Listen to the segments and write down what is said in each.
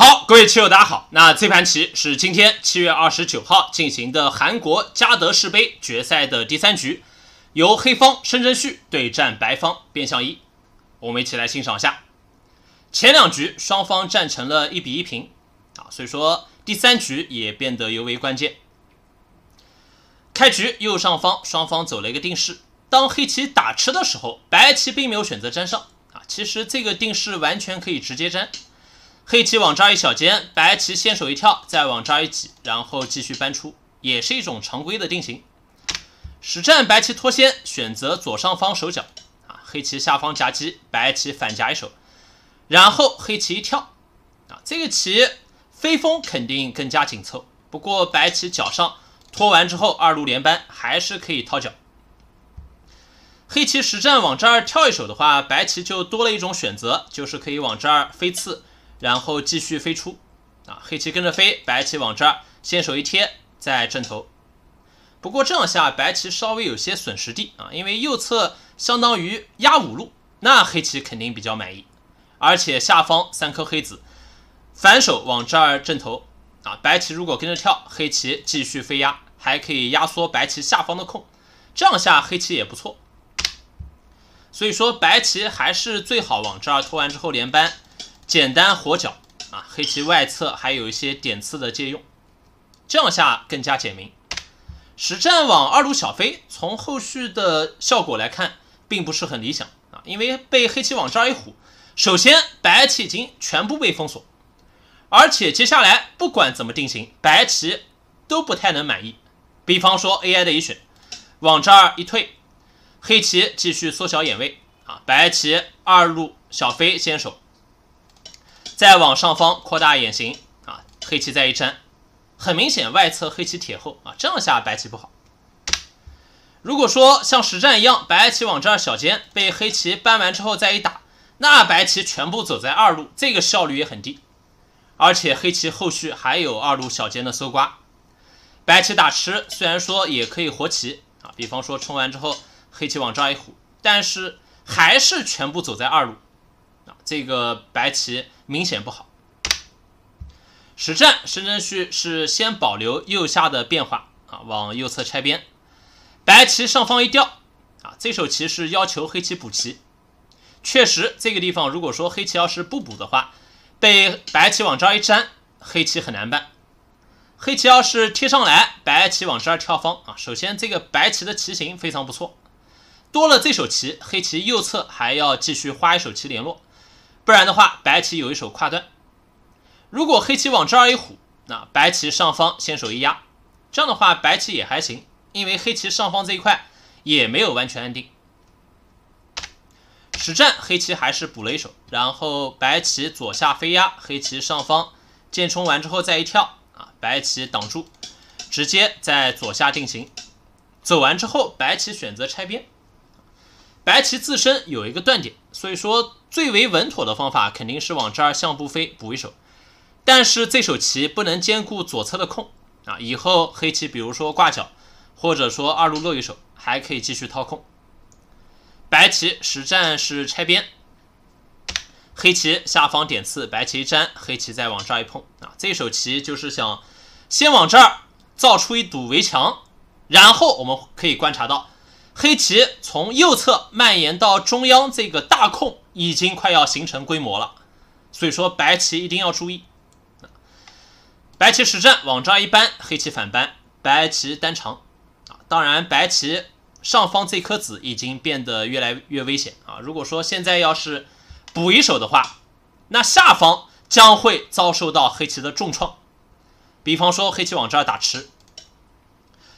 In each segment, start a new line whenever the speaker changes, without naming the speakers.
好，各位棋友，大家好。那这盘棋是今天七月二十九号进行的韩国加德士杯决赛的第三局，由黑方申真谞对战白方卞相一，我们一起来欣赏一下。前两局双方战成了一比一平啊，所以说第三局也变得尤为关键。开局右上方双方走了一个定式，当黑棋打吃的时候，白棋并没有选择粘上啊。其实这个定式完全可以直接粘。黑棋往这一小尖，白棋先手一跳，再往这一挤，然后继续搬出，也是一种常规的定型。实战白棋脱先，选择左上方手脚，啊，黑棋下方夹击，白棋反夹一手，然后黑棋一跳，啊，这个棋飞风肯定更加紧凑。不过白棋脚上拖完之后，二路连扳还是可以套脚。黑棋实战往这儿跳一手的话，白棋就多了一种选择，就是可以往这儿飞刺。然后继续飞出，啊，黑棋跟着飞，白棋往这儿先手一贴再正头。不过这样下，白棋稍微有些损失地啊，因为右侧相当于压五路，那黑棋肯定比较满意。而且下方三颗黑子反手往这儿正头，啊，白棋如果跟着跳，黑棋继续飞压，还可以压缩白棋下方的空，这样下黑棋也不错。所以说，白棋还是最好往这儿拖完之后连扳。简单活角啊，黑棋外侧还有一些点刺的借用，这样下更加简明。实战网二路小飞从后续的效果来看，并不是很理想啊，因为被黑棋往这儿一虎，首先白棋已经全部被封锁，而且接下来不管怎么定型，白棋都不太能满意。比方说 AI 的一选往这儿一退，黑棋继续缩小眼位啊，白棋二路小飞先手，再往上方扩大眼形啊，黑棋再一粘，很明显外侧黑棋贴后啊，这样下白棋不好。如果说像实战一样，白棋往这儿小尖被黑棋扳完之后再一打，那白棋全部走在二路，这个效率也很低，而且黑棋后续还有二路小尖的搜刮，白棋打吃虽然说也可以活棋啊，比方说冲完之后黑棋往这儿一虎，但是还是全部走在二路啊，这个白棋。明显不好。实战，申真谞是先保留右下的变化啊，往右侧拆边，白棋上方一掉啊，这手棋是要求黑棋补棋。确实，这个地方如果说黑棋要是不补的话，被白棋往这儿一粘，黑棋很难办。黑棋要是贴上来，白棋往这儿跳方啊，首先这个白棋的棋形非常不错，多了这手棋，黑棋右侧还要继续花一手棋联络。不然的话，白棋有一手跨断。如果黑棋往这儿一虎，那白棋上方先手一压，这样的话白棋也还行，因为黑棋上方这一块也没有完全安定。实战黑棋还是补了一手，然后白棋左下飞压，黑棋上方剑冲完之后再一跳啊，白棋挡住，直接在左下定型。走完之后，白棋选择拆边，白棋自身有一个断点，所以说。最为稳妥的方法肯定是往这儿向步飞补一手，但是这手棋不能兼顾左侧的空啊！以后黑棋比如说挂角，或者说二路露一手，还可以继续掏空。白棋实战是拆边，黑棋下方点刺，白棋一粘，黑棋再往这儿一碰啊！这手棋就是想先往这儿造出一堵围墙，然后我们可以观察到黑棋从右侧蔓延到中央这个大空。已经快要形成规模了，所以说白棋一定要注意。白棋实战往这儿一搬，黑棋反搬，白棋单长啊。当然，白棋上方这颗子已经变得越来越危险啊。如果说现在要是补一手的话，那下方将会遭受到黑棋的重创。比方说黑棋往这儿打吃，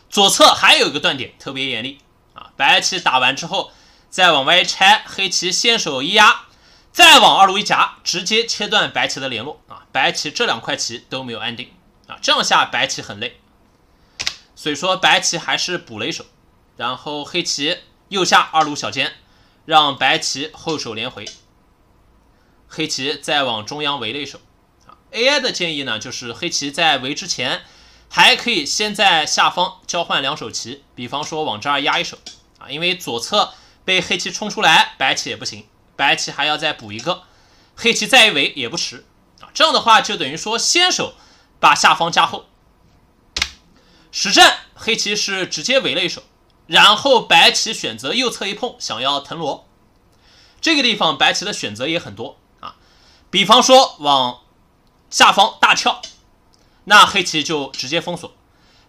左侧还有一个断点，特别严厉啊。白棋打完之后。再往外一拆，黑棋先手一压，再往二路一夹，直接切断白棋的联络啊！白棋这两块棋都没有安定啊，这样下白棋很累，所以说白棋还是补了一手，然后黑棋右下二路小尖，让白棋后手连回，黑棋再往中央围了一手。啊，AI 的建议呢，就是黑棋在围之前，还可以先在下方交换两手棋，比方说往这儿压一手啊，因为左侧。被黑棋冲出来，白棋也不行，白棋还要再补一个，黑棋再一围也不迟啊。这样的话就等于说先手把下方加厚。实战黑棋是直接围了一手，然后白棋选择右侧一碰，想要腾挪。这个地方白棋的选择也很多啊，比方说往下方大跳，那黑棋就直接封锁，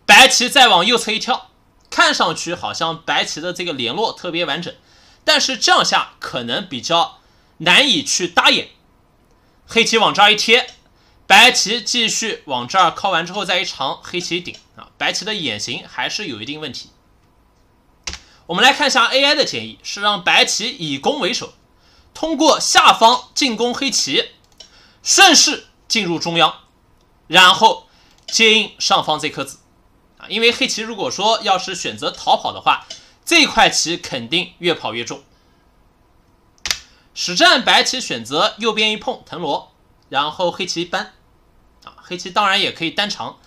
白棋再往右侧一跳，看上去好像白棋的这个联络特别完整。但是这样下可能比较难以去搭眼，黑棋往这儿一贴，白棋继续往这儿靠完之后再一长，黑棋顶啊，白棋的眼型还是有一定问题。我们来看一下 AI 的建议，是让白棋以攻为守，通过下方进攻黑棋，顺势进入中央，然后接应上方这颗子啊，因为黑棋如果说要是选择逃跑的话。这块棋肯定越跑越重。实战白棋选择右边一碰藤萝，然后黑棋扳。啊，黑棋当然也可以单长，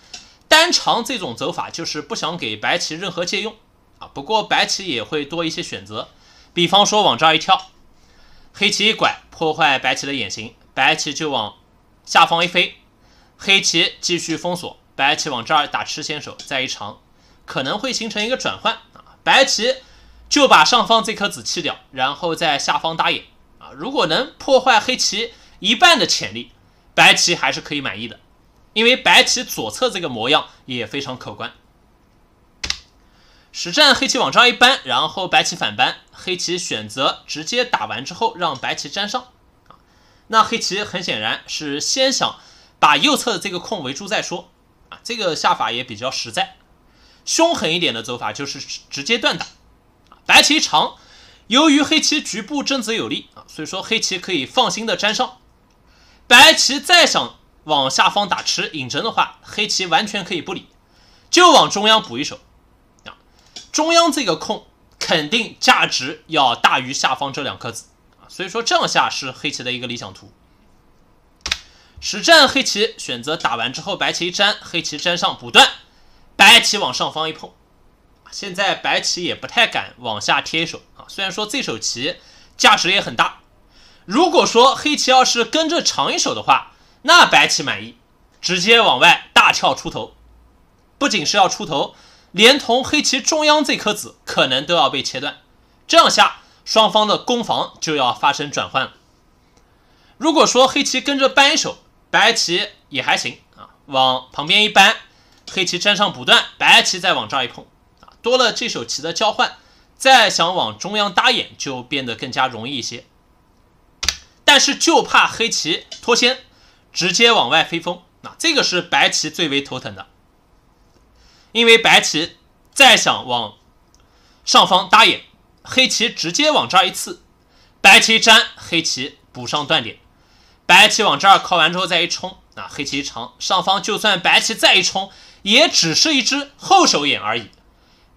单长这种走法就是不想给白棋任何借用啊。不过白棋也会多一些选择，比方说往这儿一跳，黑棋一拐破坏白棋的眼形，白棋就往下方一飞，黑棋继续封锁，白棋往这儿打吃先手，再一长，可能会形成一个转换。白棋就把上方这颗子弃掉，然后在下方打眼啊！如果能破坏黑棋一半的潜力，白棋还是可以满意的，因为白棋左侧这个模样也非常可观。实战黑棋往这儿一搬，然后白棋反搬，黑棋选择直接打完之后让白棋粘上那黑棋很显然是先想把右侧的这个空围住再说啊，这个下法也比较实在。凶狠一点的走法就是直接断打，白棋长，由于黑棋局部正子有力啊，所以说黑棋可以放心的粘上。白棋再想往下方打吃引针的话，黑棋完全可以不理，就往中央补一手啊。中央这个空肯定价值要大于下方这两颗子啊，所以说这样下是黑棋的一个理想图。实战黑棋选择打完之后，白棋一粘，黑棋粘上补断。白棋往上方一碰，现在白棋也不太敢往下贴一手啊。虽然说这手棋价值也很大，如果说黑棋要是跟着长一手的话，那白棋满意，直接往外大跳出头，不仅是要出头，连同黑棋中央这颗子可能都要被切断。这样下，双方的攻防就要发生转换了。如果说黑棋跟着扳一手，白棋也还行啊，往旁边一扳。黑棋粘上补断，白棋再往这儿一碰，啊，多了这手棋的交换，再想往中央搭眼就变得更加容易一些。但是就怕黑棋脱先，直接往外飞风，那这个是白棋最为头疼的，因为白棋再想往上方搭眼，黑棋直接往这儿一刺，白棋粘，黑棋补上断点，白棋往这儿靠完之后再一冲，啊，黑棋一长，上方就算白棋再一冲。也只是一只后手眼而已，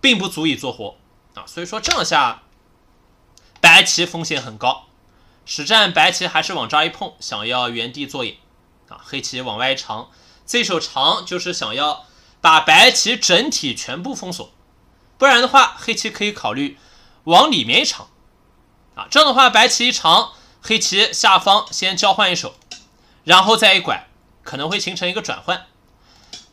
并不足以做活啊，所以说这样下，白棋风险很高。实战白棋还是往这儿一碰，想要原地做眼啊，黑棋往外长，这手长就是想要把白棋整体全部封锁，不然的话黑棋可以考虑往里面一长啊，这样的话白棋一长，黑棋下方先交换一手，然后再一拐，可能会形成一个转换。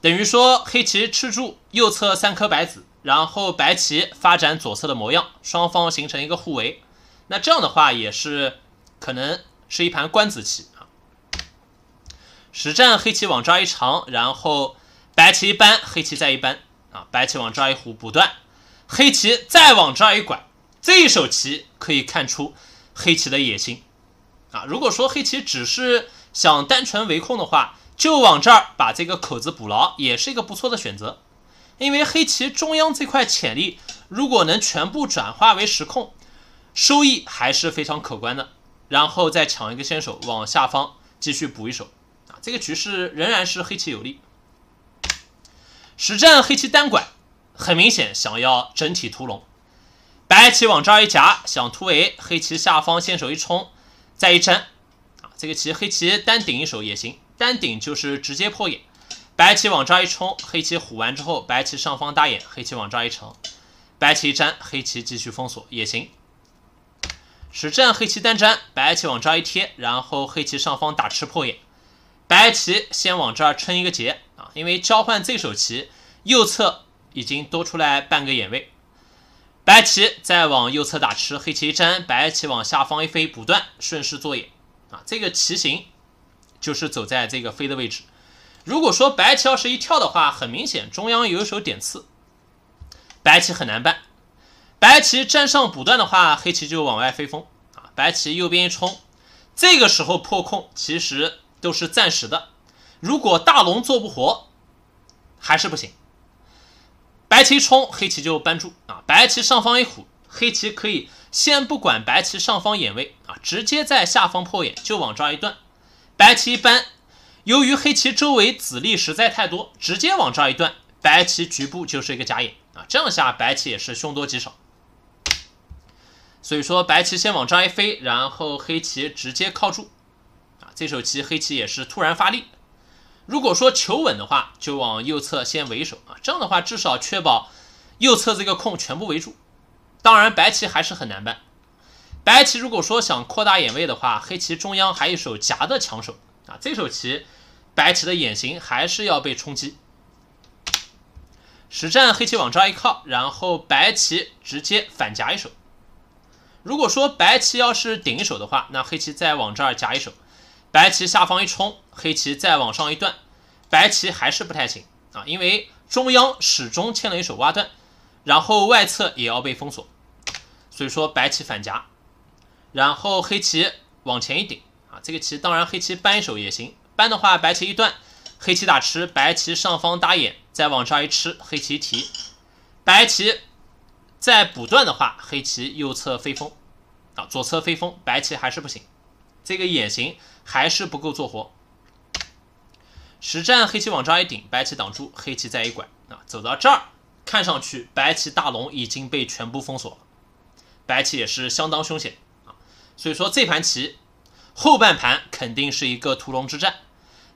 等于说黑棋吃住右侧三颗白子，然后白棋发展左侧的模样，双方形成一个互围。那这样的话也是可能是一盘官子棋啊。实战黑棋往这儿一长，然后白棋一扳，黑棋再一扳啊，白棋往这儿一虎补断，黑棋再往这儿一拐，这一手棋可以看出黑棋的野心啊。如果说黑棋只是想单纯围控的话。就往这儿把这个口子补牢，也是一个不错的选择，因为黑棋中央这块潜力如果能全部转化为实空，收益还是非常可观的。然后再抢一个先手往下方继续补一手啊，这个局势仍然是黑棋有利。实战黑棋单拐，很明显想要整体屠龙，白棋往这儿一夹想突围，黑棋下方先手一冲再一粘啊，这个棋黑棋单顶一手也行。单顶就是直接破眼，白棋往这儿一冲，黑棋虎完之后，白棋上方搭眼，黑棋往这儿一撑，白棋一粘，黑棋继续封锁也行。实战黑棋单粘，白棋往这儿一贴，然后黑棋上方打吃破眼，白棋先往这儿撑一个劫啊，因为交换这手棋，右侧已经多出来半个眼位，白棋再往右侧打吃，黑棋一粘，白棋往下方一飞补断，顺势做眼啊，这个棋形。就是走在这个飞的位置。如果说白棋要是一跳的话，很明显中央有一手点刺，白棋很难办。白棋占上补断的话，黑棋就往外飞风啊。白棋右边一冲，这个时候破空其实都是暂时的。如果大龙做不活，还是不行。白棋冲，黑棋就扳住啊。白棋上方一虎，黑棋可以先不管白棋上方眼位啊，直接在下方破眼就往这儿一断。白棋一搬，由于黑棋周围子力实在太多，直接往这儿一断，白棋局部就是一个假眼啊，这样下白棋也是凶多吉少。所以说白棋先往这儿一飞，然后黑棋直接靠住啊。这手棋黑棋也是突然发力，如果说求稳的话，就往右侧先围一手啊，这样的话至少确保右侧这个空全部围住。当然白棋还是很难办。白棋如果说想扩大眼位的话，黑棋中央还一手夹的抢手啊，这手棋白棋的眼型还是要被冲击。实战黑棋往这儿一靠，然后白棋直接反夹一手。如果说白棋要是顶一手的话，那黑棋再往这儿夹一手，白棋下方一冲，黑棋再往上一段，白棋还是不太行啊，因为中央始终欠了一手挖断，然后外侧也要被封锁，所以说白棋反夹。然后黑棋往前一顶啊，这个棋当然黑棋扳一手也行，扳的话白棋一断，黑棋打吃，白棋上方打眼，再往这儿一吃，黑棋提，白棋再补断的话，黑棋右侧飞风啊，左侧飞风，白棋还是不行，这个眼型还是不够做活。实战黑棋往这儿一顶，白棋挡住，黑棋再一拐啊，走到这儿，看上去白棋大龙已经被全部封锁了，白棋也是相当凶险。所以说这盘棋后半盘肯定是一个屠龙之战。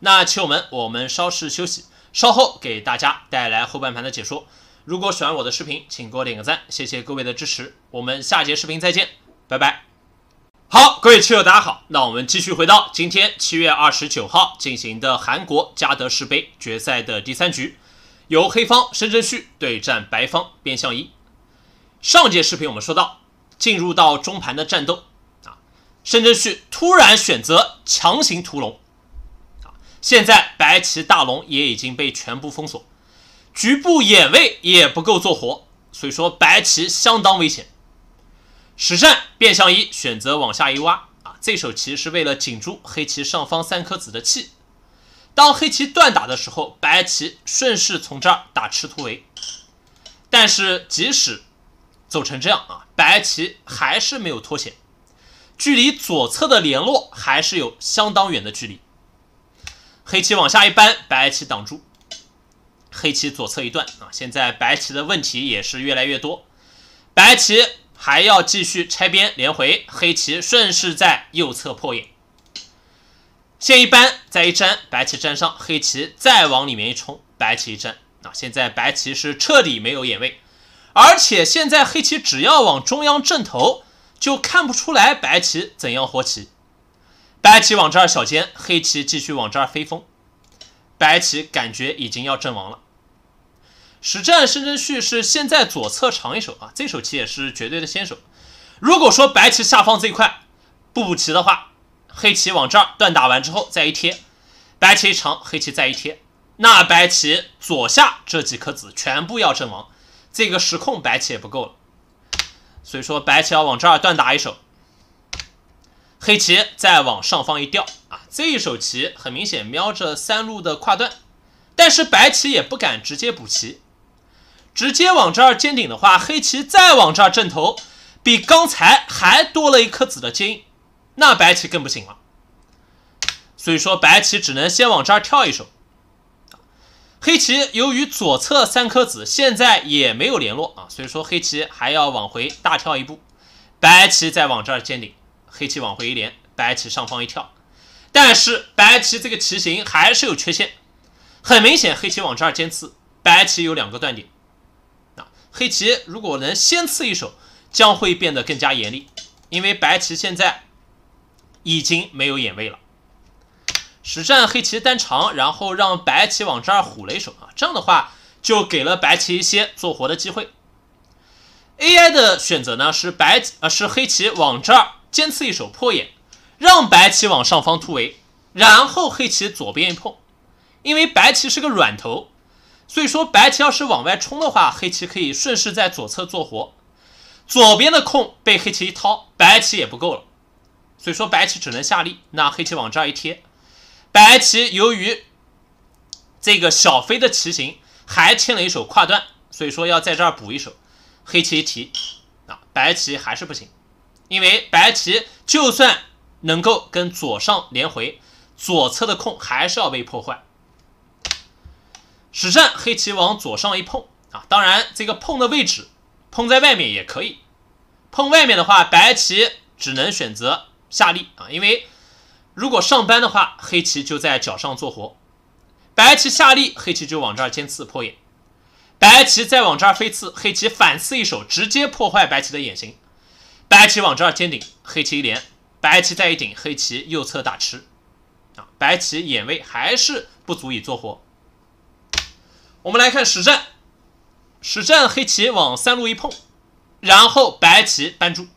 那棋友们，我们稍事休息，稍后给大家带来后半盘的解说。如果喜欢我的视频，请给我点个赞，谢谢各位的支持。我们下节视频再见，拜拜。好，各位棋友，大家好。那我们继续回到今天七月二十九号进行的韩国加德士杯决赛的第三局，由黑方申圳旭对战白方边相一。上节视频我们说到，进入到中盘的战斗。甚至去突然选择强行屠龙，现在白棋大龙也已经被全部封锁，局部眼位也不够做活，所以说白棋相当危险。实战变相一选择往下一挖，啊，这手棋是为了紧住黑棋上方三颗子的气。当黑棋断打的时候，白棋顺势从这儿打吃突围。但是即使走成这样啊，白棋还是没有脱险。距离左侧的联络还是有相当远的距离，黑棋往下一扳，白棋挡住，黑棋左侧一断啊，现在白棋的问题也是越来越多，白棋还要继续拆边连回，黑棋顺势在右侧破眼，先一扳再一粘，白棋粘上，黑棋再往里面一冲，白棋一粘啊，现在白棋是彻底没有眼位，而且现在黑棋只要往中央正投。就看不出来白棋怎样活棋，白棋往这儿小尖，黑棋继续往这儿飞风，白棋感觉已经要阵亡了。实战生真序是现在左侧长一手啊，这手棋也是绝对的先手。如果说白棋下方这块不补棋的话，黑棋往这儿断打完之后再一贴，白棋一长，黑棋再一贴，那白棋左下这几颗子全部要阵亡，这个时控白棋也不够了。所以说，白棋要往这儿断打一手，黑棋再往上方一掉啊！这一手棋很明显瞄着三路的跨断，但是白棋也不敢直接补棋，直接往这儿尖顶的话，黑棋再往这儿正头，比刚才还多了一颗子的金，那白棋更不行了。所以说，白棋只能先往这儿跳一手。黑棋由于左侧三颗子现在也没有联络啊，所以说黑棋还要往回大跳一步，白棋再往这儿尖顶，黑棋往回一连，白棋上方一跳，但是白棋这个棋形还是有缺陷，很明显黑棋往这儿尖刺，白棋有两个断点啊，黑棋如果能先刺一手，将会变得更加严厉，因为白棋现在已经没有眼位了。实战黑棋单长，然后让白棋往这儿虎了一手啊，这样的话就给了白棋一些做活的机会。AI 的选择呢是白棋呃是黑棋往这儿尖刺一手破眼，让白棋往上方突围，然后黑棋左边一碰，因为白棋是个软头，所以说白棋要是往外冲的话，黑棋可以顺势在左侧做活，左边的空被黑棋一掏，白棋也不够了，所以说白棋只能下力，那黑棋往这儿一贴。白棋由于这个小飞的棋形还欠了一手跨断，所以说要在这儿补一手。黑棋一提啊，白棋还是不行，因为白棋就算能够跟左上连回，左侧的空还是要被破坏。实战黑棋往左上一碰啊，当然这个碰的位置碰在外面也可以，碰外面的话，白棋只能选择下力啊，因为。如果上班的话，黑棋就在角上做活，白棋下立，黑棋就往这儿尖刺破眼，白棋再往这儿飞刺，黑棋反刺一手，直接破坏白棋的眼型。白棋往这儿尖顶，黑棋一连，白棋再一顶，黑棋右侧打吃，啊，白棋眼位还是不足以做活。我们来看实战，实战黑棋往三路一碰，然后白棋扳住，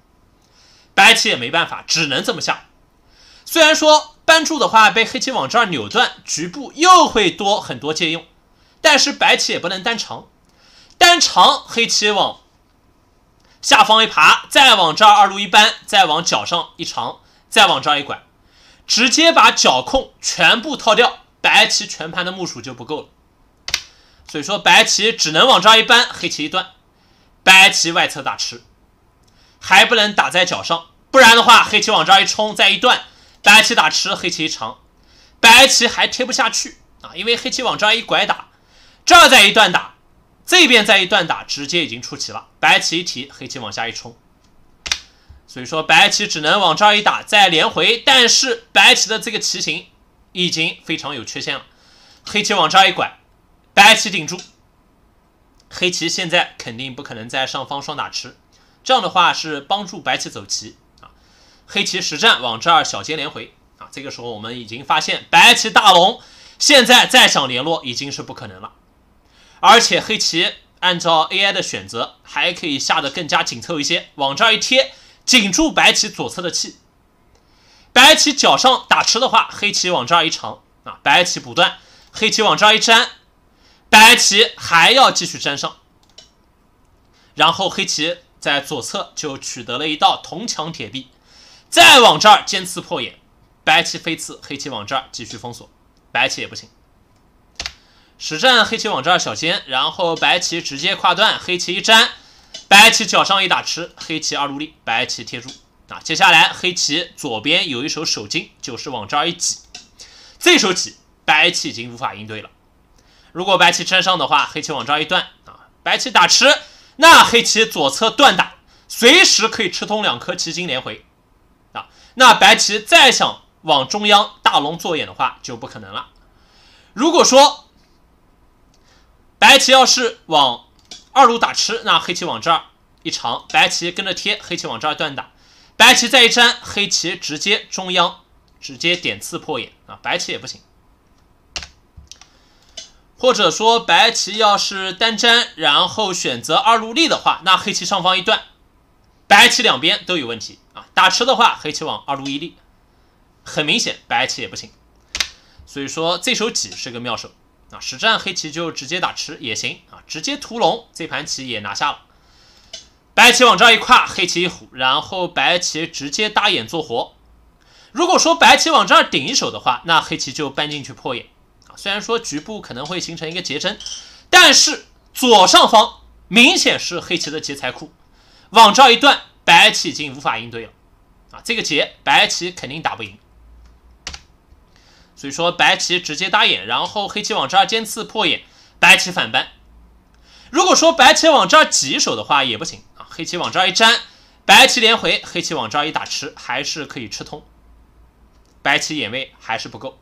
白棋也没办法，只能这么下。虽然说搬住的话被黑棋往这儿扭断，局部又会多很多借用，但是白棋也不能单长，单长黑棋往下方一爬，再往这儿二路一搬，再往脚上一长，再往这儿一拐，直接把脚控全部套掉，白棋全盘的目数就不够了。所以说白棋只能往这儿一搬，黑棋一断，白棋外侧打吃，还不能打在脚上，不然的话黑棋往这儿一冲，再一断。白棋打吃，黑棋一长，白棋还贴不下去啊！因为黑棋往这儿一拐打，这儿再一段打，这边再一段打，直接已经出棋了。白棋一提，黑棋往下一冲，所以说白棋只能往这儿一打，再连回。但是白棋的这个棋形已经非常有缺陷了，黑棋往这儿一拐，白棋顶住。黑棋现在肯定不可能在上方双打吃，这样的话是帮助白棋走棋。黑棋实战往这儿小接连回啊，这个时候我们已经发现白棋大龙现在再想联络已经是不可能了，而且黑棋按照 AI 的选择还可以下的更加紧凑一些，往这儿一贴，紧住白棋左侧的气。白棋脚上打吃的话，黑棋往这儿一长啊，白棋不断，黑棋往这儿一粘，白棋还要继续粘上，然后黑棋在左侧就取得了一道铜墙铁壁。再往这儿尖刺破眼，白棋飞刺，黑棋往这儿继续封锁，白棋也不行。实战黑棋往这儿小尖，然后白棋直接跨断，黑棋一粘，白棋脚上一打吃，黑棋二路立，白棋贴住。啊，接下来黑棋左边有一手手筋，就是往这儿一挤，这手挤白棋已经无法应对了。如果白棋粘上的话，黑棋往这儿一断，啊，白棋打吃，那黑棋左侧断打，随时可以吃通两颗棋筋连回。那白棋再想往中央大龙做眼的话，就不可能了。如果说白棋要是往二路打吃，那黑棋往这儿一长，白棋跟着贴，黑棋往这儿断打，白棋再一粘，黑棋直接中央直接点刺破眼啊，白棋也不行。或者说白棋要是单粘，然后选择二路立的话，那黑棋上方一断，白棋两边都有问题。啊，打吃的话，黑棋往二路一立，很明显白棋也不行。所以说这手挤是个妙手啊。实战黑棋就直接打吃也行啊，直接屠龙这盘棋也拿下了。白棋往这儿一跨，黑棋一虎，然后白棋直接搭眼做活。如果说白棋往这儿顶一手的话，那黑棋就搬进去破眼啊。虽然说局部可能会形成一个结针，但是左上方明显是黑棋的劫财库，往这儿一断。白棋已经无法应对了，啊，这个劫白棋肯定打不赢，所以说白棋直接搭眼，然后黑棋往这儿尖刺破眼，白棋反扳。如果说白棋往这儿一手的话也不行啊，黑棋往这儿一粘，白棋连回，黑棋往这儿一打吃，还是可以吃通。白棋眼位还是不够。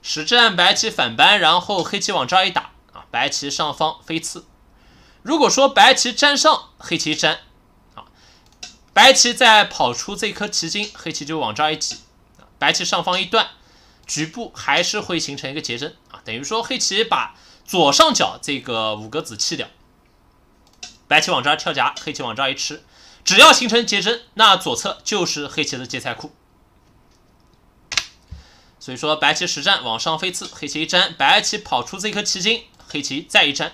实战白棋反扳，然后黑棋往这儿一打啊，白棋上方飞刺。如果说白棋粘上，黑棋粘。白棋再跑出这颗棋筋，黑棋就往这儿一挤，白棋上方一断，局部还是会形成一个结针啊。等于说黑棋把左上角这个五格子弃掉，白棋往这儿跳夹，黑棋往这儿一吃，只要形成结针，那左侧就是黑棋的劫材库。所以说白棋实战往上飞刺，黑棋一粘，白棋跑出这颗棋筋，黑棋再一粘，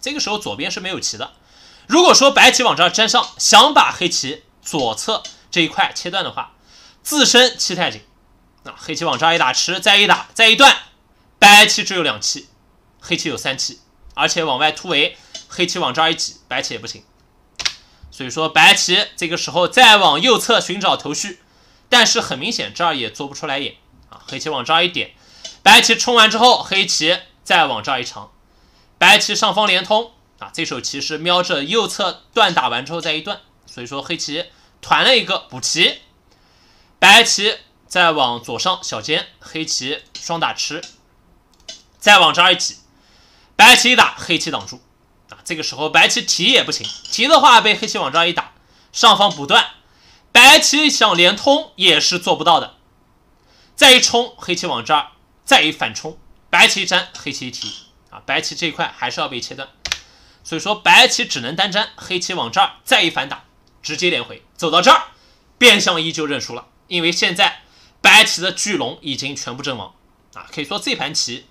这个时候左边是没有棋的。如果说白棋往这儿粘上，想把黑棋。左侧这一块切断的话，自身气太紧，啊，黑棋往这儿一打吃，再一打，再一断，白棋只有两气，黑棋有三气，而且往外突围，黑棋往这儿一挤，白棋也不行。所以说，白棋这个时候再往右侧寻找头绪，但是很明显这儿也做不出来眼啊。黑棋往这儿一点，白棋冲完之后，黑棋再往这儿一长，白棋上方连通啊。这手棋是瞄着右侧断打完之后再一断，所以说黑棋团了一个补棋，白棋再往左上小尖，黑棋双打吃，再往这儿一挤，白棋一打黑棋挡住啊。这个时候白棋提也不行，提的话被黑棋往这儿一打，上方不断，白棋想连通也是做不到的。再一冲，黑棋往这儿再一反冲，白棋一粘，黑棋一提啊，白棋这一块还是要被切断，所以说白棋只能单粘，黑棋往这儿再一反打。直接连回走到这儿，变相依旧认输了，因为现在白棋的巨龙已经全部阵亡啊！可以说这盘棋，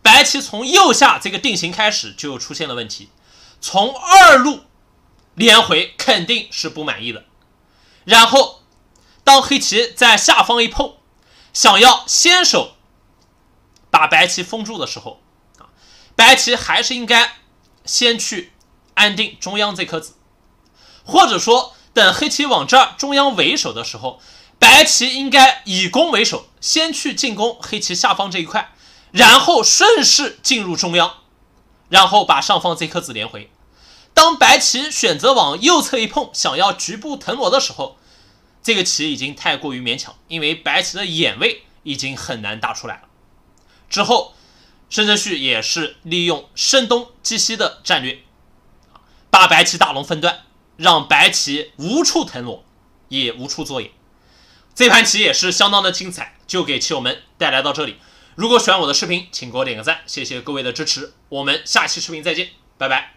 白棋从右下这个定型开始就出现了问题，从二路连回肯定是不满意的。然后当黑棋在下方一碰，想要先手把白棋封住的时候啊，白棋还是应该先去安定中央这颗子。或者说，等黑棋往这儿中央为守的时候，白棋应该以攻为守，先去进攻黑棋下方这一块，然后顺势进入中央，然后把上方这颗子连回。当白棋选择往右侧一碰，想要局部腾挪的时候，这个棋已经太过于勉强，因为白棋的眼位已经很难打出来了。之后，申真旭也是利用声东击西的战略，把白棋大龙分断。让白棋无处腾挪，也无处作业。这盘棋也是相当的精彩，就给棋友们带来到这里。如果喜欢我的视频，请给我点个赞，谢谢各位的支持。我们下期视频再见，拜拜。